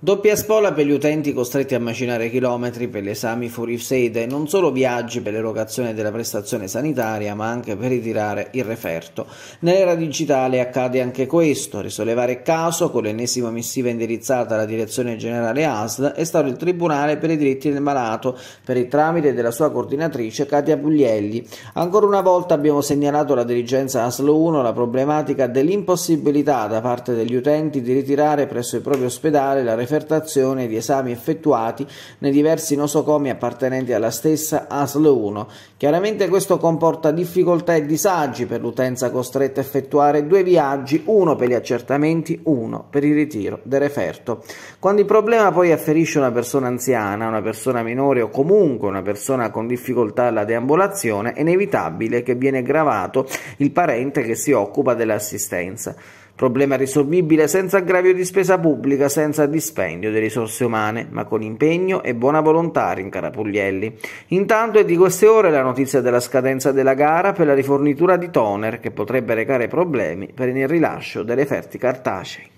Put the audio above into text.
Doppia spola per gli utenti costretti a macinare chilometri per gli esami fuori sede, non solo viaggi per l'erogazione della prestazione sanitaria, ma anche per ritirare il referto. Nell'era digitale accade anche questo. Risollevare caso con l'ennesima missiva indirizzata alla Direzione Generale ASL è stato il Tribunale per i diritti del malato, per il tramite della sua coordinatrice Katia Puglielli. Ancora una volta abbiamo segnalato alla dirigenza ASL 1 la problematica dell'impossibilità da parte degli utenti di ritirare presso il proprio ospedale la referenza refertazione di esami effettuati nei diversi nosocomi appartenenti alla stessa ASL 1. Chiaramente questo comporta difficoltà e disagi per l'utenza costretta a effettuare due viaggi, uno per gli accertamenti, uno per il ritiro del referto. Quando il problema poi afferisce una persona anziana, una persona minore o comunque una persona con difficoltà alla deambulazione, è inevitabile che viene gravato il parente che si occupa dell'assistenza. Problema risolvibile senza aggravio di spesa pubblica, senza dispendio di risorse umane, ma con impegno e buona volontà, rincara Puglielli. Intanto è di queste ore la notizia della scadenza della gara per la rifornitura di toner che potrebbe recare problemi per il rilascio delle ferti cartacei.